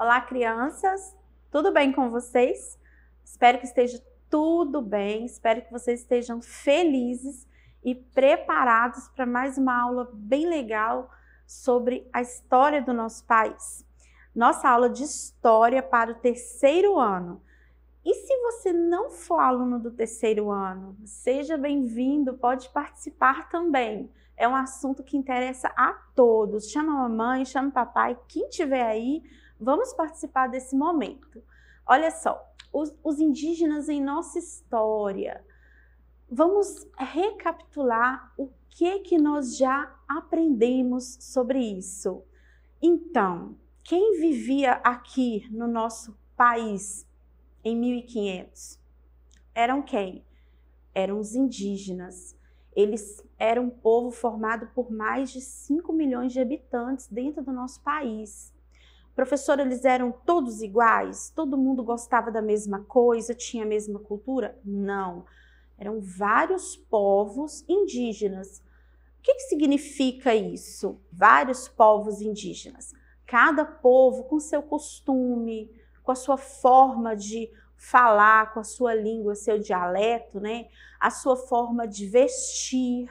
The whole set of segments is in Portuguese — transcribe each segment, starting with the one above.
Olá, crianças! Tudo bem com vocês? Espero que esteja tudo bem, espero que vocês estejam felizes e preparados para mais uma aula bem legal sobre a história do nosso país. Nossa aula de história para o terceiro ano. E se você não for aluno do terceiro ano, seja bem-vindo, pode participar também. É um assunto que interessa a todos. Chama a mamãe, chama o papai, quem tiver aí, Vamos participar desse momento. Olha só, os, os indígenas em nossa história. Vamos recapitular o que que nós já aprendemos sobre isso. Então, quem vivia aqui no nosso país em 1500? Eram quem? Eram os indígenas. Eles eram um povo formado por mais de 5 milhões de habitantes dentro do nosso país. Professor, eles eram todos iguais? Todo mundo gostava da mesma coisa, tinha a mesma cultura? Não. Eram vários povos indígenas. O que, que significa isso? Vários povos indígenas. Cada povo com seu costume, com a sua forma de falar, com a sua língua, seu dialeto, né? A sua forma de vestir,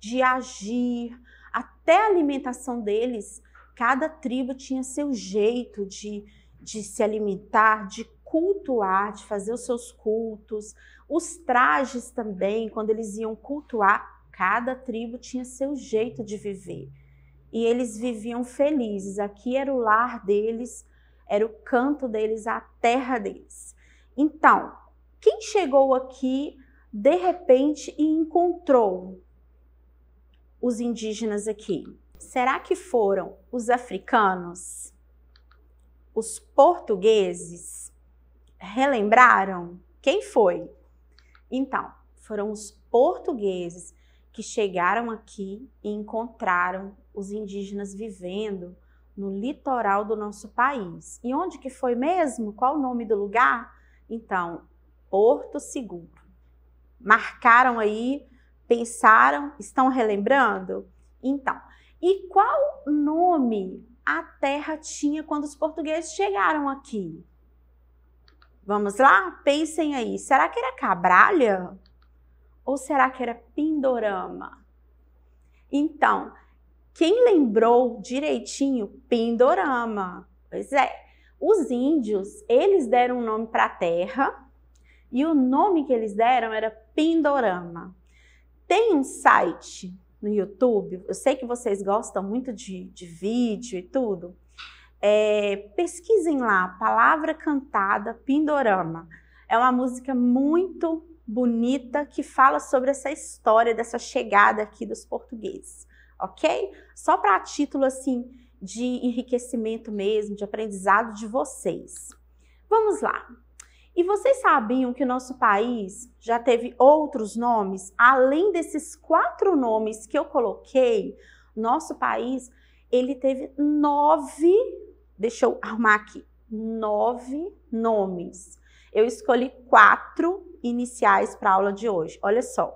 de agir, até a alimentação deles Cada tribo tinha seu jeito de, de se alimentar, de cultuar, de fazer os seus cultos. Os trajes também, quando eles iam cultuar, cada tribo tinha seu jeito de viver. E eles viviam felizes. Aqui era o lar deles, era o canto deles, a terra deles. Então, quem chegou aqui de repente e encontrou os indígenas aqui? será que foram os africanos? Os portugueses? Relembraram? Quem foi? Então, foram os portugueses que chegaram aqui e encontraram os indígenas vivendo no litoral do nosso país. E onde que foi mesmo? Qual o nome do lugar? Então, Porto Seguro. Marcaram aí, pensaram, estão relembrando? Então, e qual nome a terra tinha quando os portugueses chegaram aqui? Vamos lá? Pensem aí. Será que era Cabralha? Ou será que era Pindorama? Então, quem lembrou direitinho? Pindorama. Pois é. Os índios, eles deram um nome para a terra e o nome que eles deram era Pindorama. Tem um site no YouTube, eu sei que vocês gostam muito de, de vídeo e tudo, é, pesquisem lá, Palavra Cantada Pindorama. É uma música muito bonita que fala sobre essa história dessa chegada aqui dos portugueses, ok? Só para título assim de enriquecimento mesmo, de aprendizado de vocês. Vamos lá. E vocês sabiam que o nosso país já teve outros nomes? Além desses quatro nomes que eu coloquei, nosso país, ele teve nove, deixa eu arrumar aqui, nove nomes. Eu escolhi quatro iniciais para a aula de hoje. Olha só,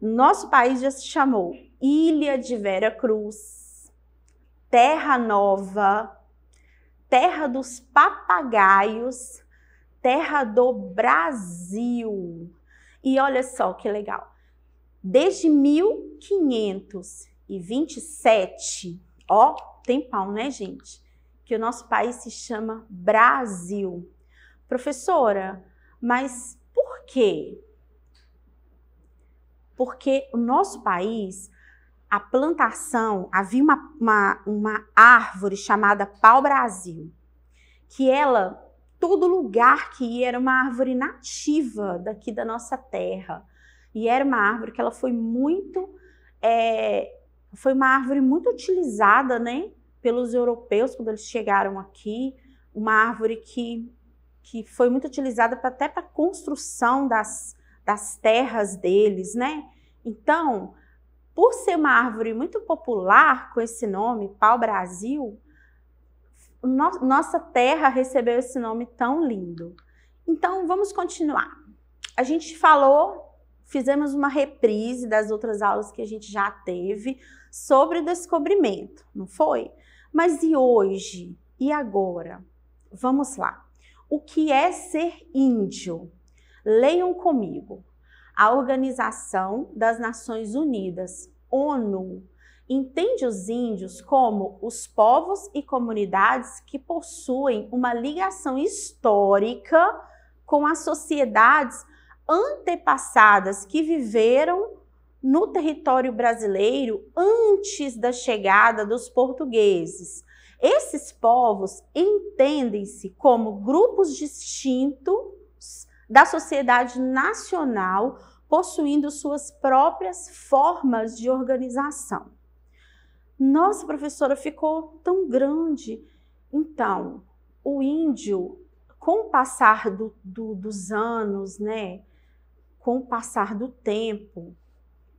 nosso país já se chamou Ilha de Vera Cruz, Terra Nova, Terra dos Papagaios, terra do Brasil. E olha só que legal. Desde 1527, ó, tem pau, né, gente? Que o nosso país se chama Brasil. Professora, mas por quê? Porque o nosso país, a plantação, havia uma, uma, uma árvore chamada pau-brasil, que ela todo lugar que ia, era uma árvore nativa daqui da nossa terra. E era uma árvore que ela foi muito, é, foi uma árvore muito utilizada, né, pelos europeus quando eles chegaram aqui. Uma árvore que, que foi muito utilizada pra, até para construção das, das terras deles, né? Então, por ser uma árvore muito popular com esse nome, pau-brasil, no, nossa terra recebeu esse nome tão lindo. Então vamos continuar. A gente falou, fizemos uma reprise das outras aulas que a gente já teve sobre o descobrimento, não foi? Mas e hoje? E agora? Vamos lá. O que é ser índio? Leiam comigo. A Organização das Nações Unidas, ONU, entende os índios como os povos e comunidades que possuem uma ligação histórica com as sociedades antepassadas que viveram no território brasileiro antes da chegada dos portugueses. Esses povos entendem-se como grupos distintos da sociedade nacional, possuindo suas próprias formas de organização. Nossa, professora, ficou tão grande. Então, o índio, com o passar do, do, dos anos, né, com o passar do tempo,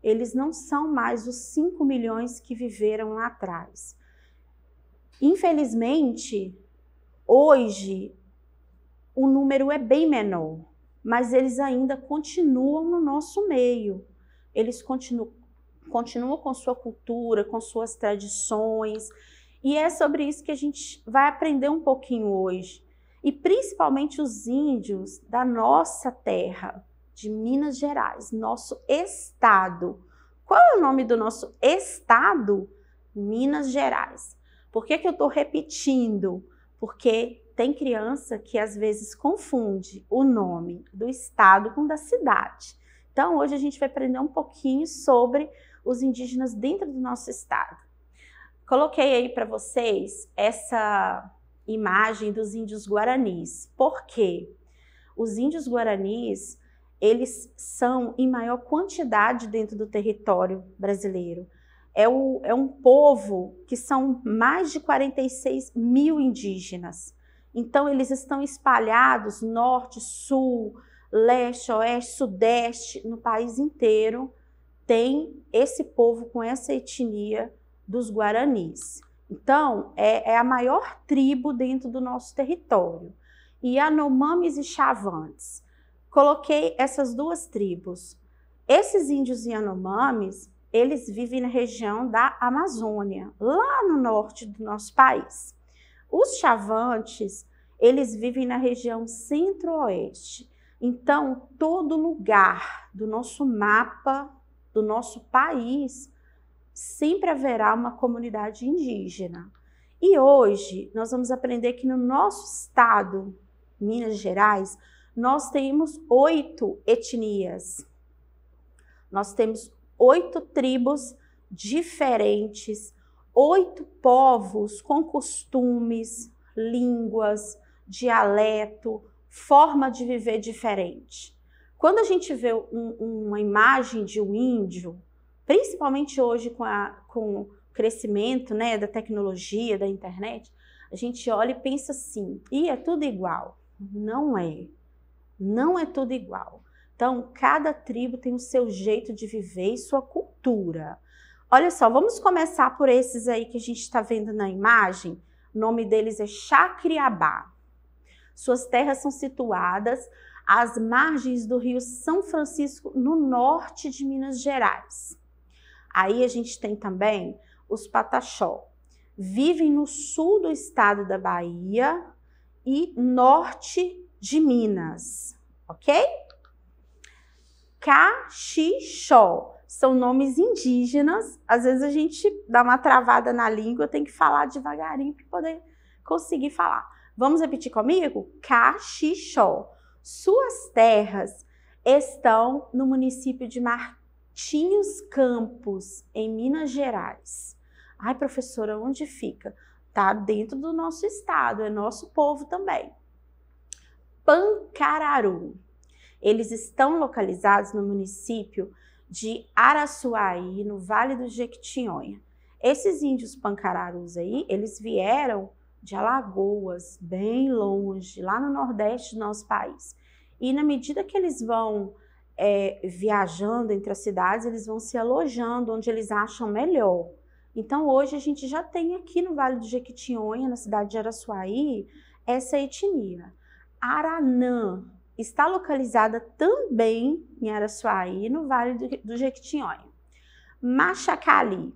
eles não são mais os 5 milhões que viveram lá atrás. Infelizmente, hoje, o número é bem menor, mas eles ainda continuam no nosso meio. Eles continuam, continua com sua cultura, com suas tradições. E é sobre isso que a gente vai aprender um pouquinho hoje. E principalmente os índios da nossa terra, de Minas Gerais, nosso estado. Qual é o nome do nosso estado? Minas Gerais. Por que, que eu estou repetindo? Porque tem criança que às vezes confunde o nome do estado com da cidade. Então, hoje a gente vai aprender um pouquinho sobre os indígenas dentro do nosso estado. Coloquei aí para vocês essa imagem dos índios guaranis. Por quê? Os índios guaranis, eles são em maior quantidade dentro do território brasileiro. É, o, é, um povo que são mais de 46 mil indígenas. Então, eles estão espalhados norte, sul, leste, oeste, sudeste, no país inteiro, tem esse povo com essa etnia dos guaranis. Então, é, é a maior tribo dentro do nosso território. Yanomamis e Chavantes. Coloquei essas duas tribos. Esses índios Yanomamis, eles vivem na região da Amazônia, lá no norte do nosso país. Os Chavantes, eles vivem na região centro-oeste. Então, todo lugar do nosso mapa do nosso país, sempre haverá uma comunidade indígena. E hoje nós vamos aprender que no nosso estado, Minas Gerais, nós temos oito etnias. Nós temos oito tribos diferentes, oito povos com costumes, línguas, dialeto, forma de viver diferente. Quando a gente vê um, uma imagem de um índio, principalmente hoje com, a, com o crescimento né, da tecnologia, da internet, a gente olha e pensa assim, e é tudo igual. Não é. Não é tudo igual. Então, cada tribo tem o seu jeito de viver e sua cultura. Olha só, vamos começar por esses aí que a gente está vendo na imagem. O nome deles é Chacriabá. Suas terras são situadas às margens do Rio São Francisco, no norte de Minas Gerais. Aí a gente tem também os pataxó. Vivem no sul do estado da Bahia e norte de Minas, ok? Caxixó são nomes indígenas. Às vezes a gente dá uma travada na língua, tem que falar devagarinho para poder conseguir falar. Vamos repetir comigo? Caxixó. Suas terras estão no município de Martins Campos, em Minas Gerais. Ai, professora, onde fica? Tá dentro do nosso estado, é nosso povo também. Pancararu. Eles estão localizados no município de Araçuaí, no Vale do Jequitinhonha. Esses índios pancararus aí, eles vieram de Alagoas, bem longe, lá no nordeste do nosso país. E na medida que eles vão é, viajando entre as cidades, eles vão se alojando onde eles acham melhor. Então hoje a gente já tem aqui no Vale do Jequitinhonha, na cidade de Araçuaí, essa etnia. Aranã está localizada também em Araçuaí, no Vale do, do Jequitinhonha. Machacali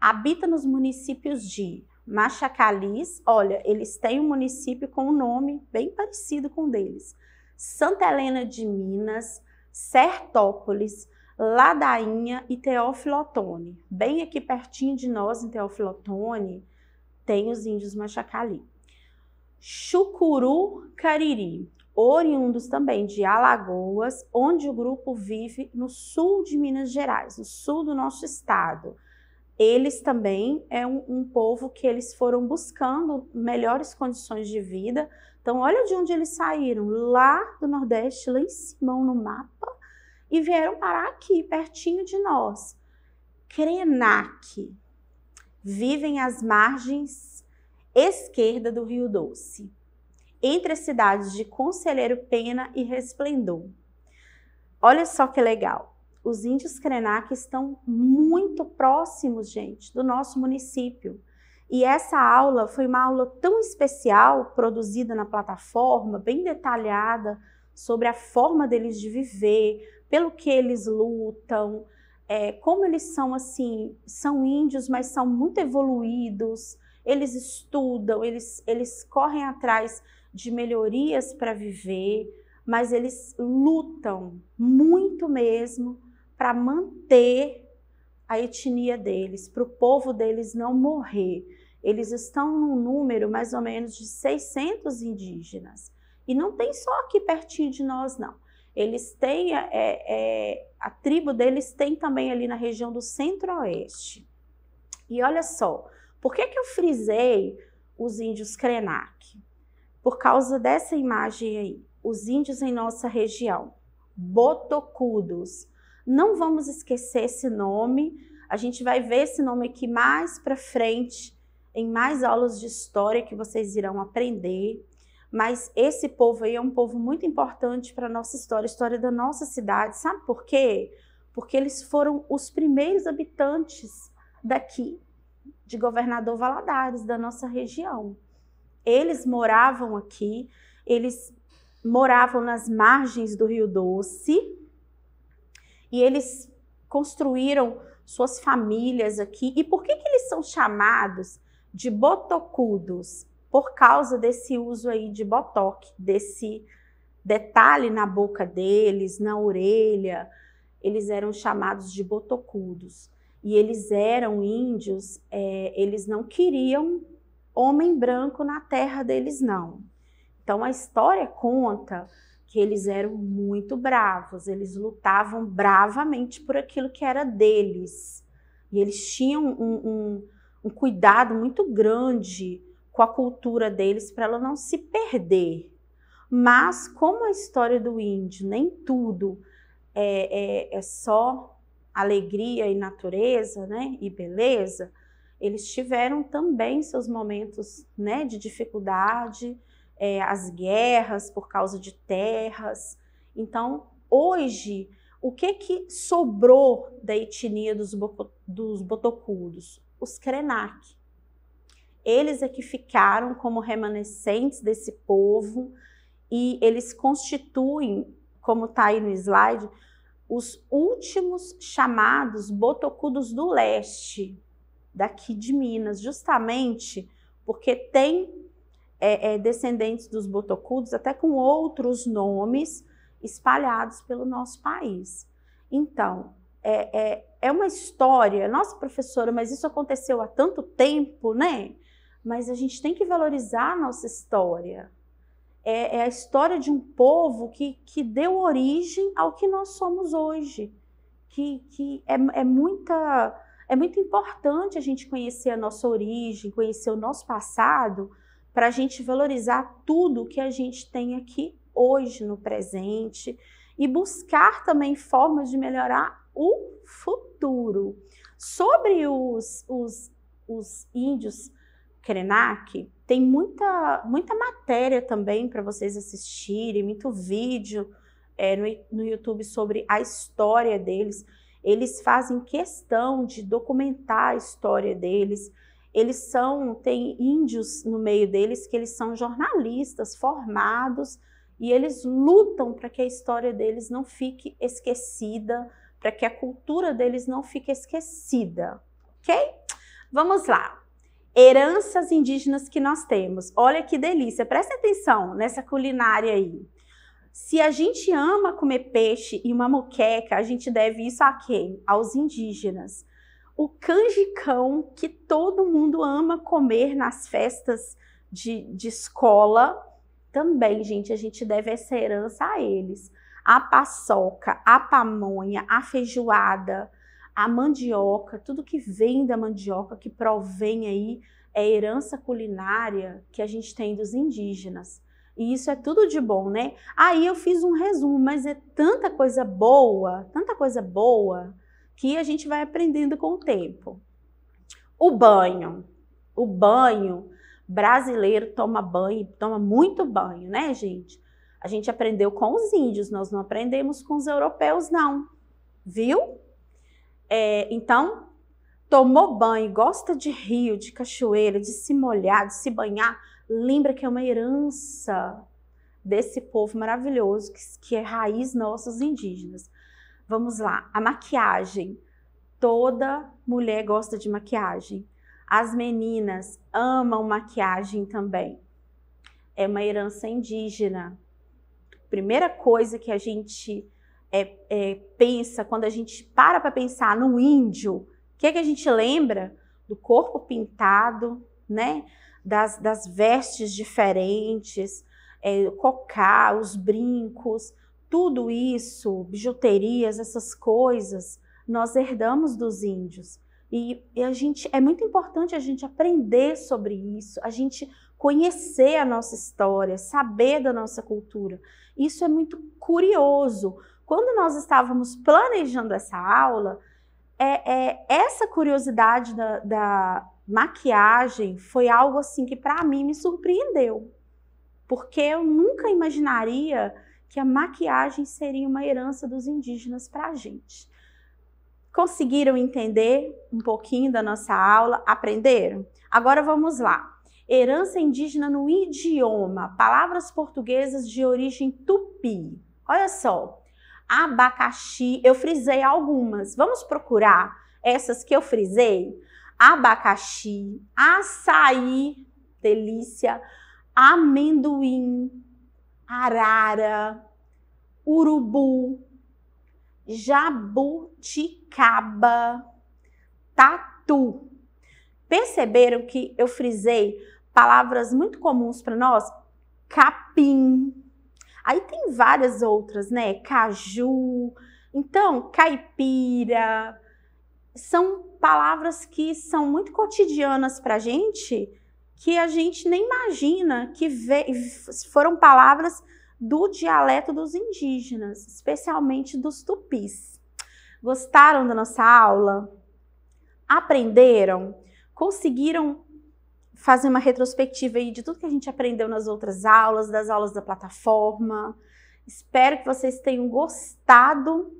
habita nos municípios de Machacalis, olha, eles têm um município com um nome bem parecido com o deles. Santa Helena de Minas, Sertópolis, Ladainha e Teófilo Otoni. Bem aqui pertinho de nós, em Teófilo Otoni, tem os índios Machacali. Chucuru Cariri, oriundos também de Alagoas, onde o grupo vive no sul de Minas Gerais, no sul do nosso estado eles também é um, um, povo que eles foram buscando melhores condições de vida. Então, olha de onde eles saíram, lá do Nordeste, lá em cima no mapa, e vieram parar aqui, pertinho de nós. Krenak. Vivem às margens esquerda do Rio Doce, entre as cidades de Conselheiro Pena e Resplendor. Olha só que legal. Os índios Krenak estão muito próximos, gente, do nosso município. E essa aula foi uma aula tão especial, produzida na plataforma, bem detalhada, sobre a forma deles de viver, pelo que eles lutam, é, como eles são assim, são índios, mas são muito evoluídos, eles estudam, eles, eles correm atrás de melhorias para viver, mas eles lutam muito mesmo para manter a etnia deles, para o povo deles não morrer. Eles estão num número mais ou menos de 600 indígenas. E não tem só aqui pertinho de nós, não. Eles têm, é, é, a tribo deles tem também ali na região do centro-oeste. E olha só, por que, que eu frisei os índios Krenak? Por causa dessa imagem aí, os índios em nossa região, botocudos, não vamos esquecer esse nome. A gente vai ver esse nome aqui mais para frente, em mais aulas de história que vocês irão aprender. Mas esse povo aí é um povo muito importante para a nossa história, a história da nossa cidade. Sabe por quê? Porque eles foram os primeiros habitantes daqui, de Governador Valadares, da nossa região. Eles moravam aqui, eles moravam nas margens do Rio Doce, e eles construíram suas famílias aqui. E por que, que eles são chamados de botocudos? Por causa desse uso aí de botox, desse detalhe na boca deles, na orelha. Eles eram chamados de botocudos. E eles eram índios, é, eles não queriam homem branco na terra deles, não. Então a história conta que eles eram muito bravos, eles lutavam bravamente por aquilo que era deles. E eles tinham um, um, um cuidado muito grande com a cultura deles para ela não se perder. Mas, como a história do índio, nem tudo é, é, é só alegria e natureza né, e beleza, eles tiveram também seus momentos né, de dificuldade é, as guerras por causa de terras. Então, hoje, o que, que sobrou da etnia dos, dos botocudos? Os Krenak. Eles é que ficaram como remanescentes desse povo e eles constituem, como está aí no slide, os últimos chamados botocudos do leste, daqui de Minas, justamente porque tem é, é, descendentes dos botocudos, até com outros nomes espalhados pelo nosso país. Então, é, é, é uma história. Nossa, professora, mas isso aconteceu há tanto tempo, né? Mas a gente tem que valorizar a nossa história. É, é a história de um povo que, que deu origem ao que nós somos hoje. Que, que é, é muita. É muito importante a gente conhecer a nossa origem, conhecer o nosso passado, para a gente valorizar tudo que a gente tem aqui hoje no presente e buscar também formas de melhorar o futuro. Sobre os, os, os índios Krenak, tem muita, muita matéria também para vocês assistirem, muito vídeo é, no, no YouTube sobre a história deles. Eles fazem questão de documentar a história deles, eles são, tem índios no meio deles que eles são jornalistas formados e eles lutam para que a história deles não fique esquecida, para que a cultura deles não fique esquecida, ok? Vamos lá. Heranças indígenas que nós temos. Olha que delícia, presta atenção nessa culinária aí. Se a gente ama comer peixe e uma moqueca, a gente deve isso a quem? Aos indígenas o canjicão que todo mundo ama comer nas festas de, de escola. Também, gente, a gente deve essa herança a eles. A paçoca, a pamonha, a feijoada, a mandioca, tudo que vem da mandioca, que provém aí, é herança culinária que a gente tem dos indígenas. E isso é tudo de bom, né? Aí eu fiz um resumo, mas é tanta coisa boa, tanta coisa boa que a gente vai aprendendo com o tempo. O banho. O banho brasileiro toma banho, toma muito banho, né, gente? A gente aprendeu com os índios, nós não aprendemos com os europeus, não. Viu? É, então, tomou banho, gosta de rio, de cachoeira, de se molhar, de se banhar, lembra que é uma herança desse povo maravilhoso que, que é raiz nossos indígenas. Vamos lá, a maquiagem. Toda mulher gosta de maquiagem. As meninas amam maquiagem também. É uma herança indígena. Primeira coisa que a gente é, é, pensa quando a gente para para pensar no índio, o que, é que a gente lembra? Do corpo pintado, né? Das, das vestes diferentes, é, o cocá, os brincos, tudo isso, bijuterias, essas coisas, nós herdamos dos índios. E, e a gente é muito importante a gente aprender sobre isso, a gente conhecer a nossa história, saber da nossa cultura. Isso é muito curioso. Quando nós estávamos planejando essa aula, é, é, essa curiosidade da, da, maquiagem foi algo assim que para mim me surpreendeu, porque eu nunca imaginaria que a maquiagem seria uma herança dos indígenas para a gente. Conseguiram entender um pouquinho da nossa aula? Aprenderam? Agora vamos lá. Herança indígena no idioma, palavras portuguesas de origem tupi. Olha só, abacaxi, eu frisei algumas. Vamos procurar essas que eu frisei? Abacaxi, açaí, delícia, amendoim, arara, urubu, jabuticaba, tatu. Perceberam que eu frisei palavras muito comuns para nós? Capim. Aí tem várias outras, né? Caju. Então, caipira. São palavras que são muito cotidianas para gente que a gente nem imagina que foram palavras do dialeto dos indígenas, especialmente dos tupis. Gostaram da nossa aula? Aprenderam? Conseguiram fazer uma retrospectiva aí de tudo que a gente aprendeu nas outras aulas, das aulas da plataforma? Espero que vocês tenham gostado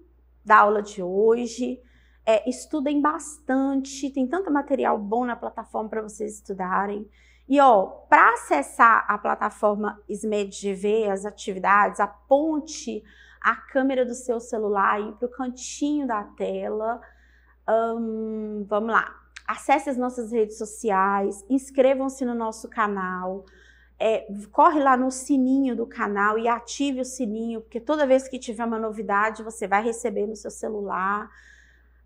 da aula de hoje. É, estudem bastante, tem tanto material bom na plataforma para vocês estudarem. E ó, para acessar a plataforma SMEDGV, as atividades, aponte a câmera do seu celular aí para o cantinho da tela. vamos lá. Acesse as nossas redes sociais, inscrevam-se no nosso canal. É, corre lá no sininho do canal e ative o sininho, porque toda vez que tiver uma novidade, você vai receber no seu celular.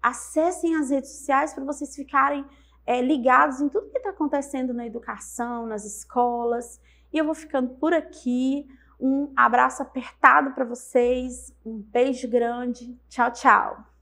Acessem as redes sociais para vocês ficarem é, ligados em tudo que está acontecendo na educação, nas escolas. E eu vou ficando por aqui. Um abraço apertado para vocês, um beijo grande. Tchau, tchau.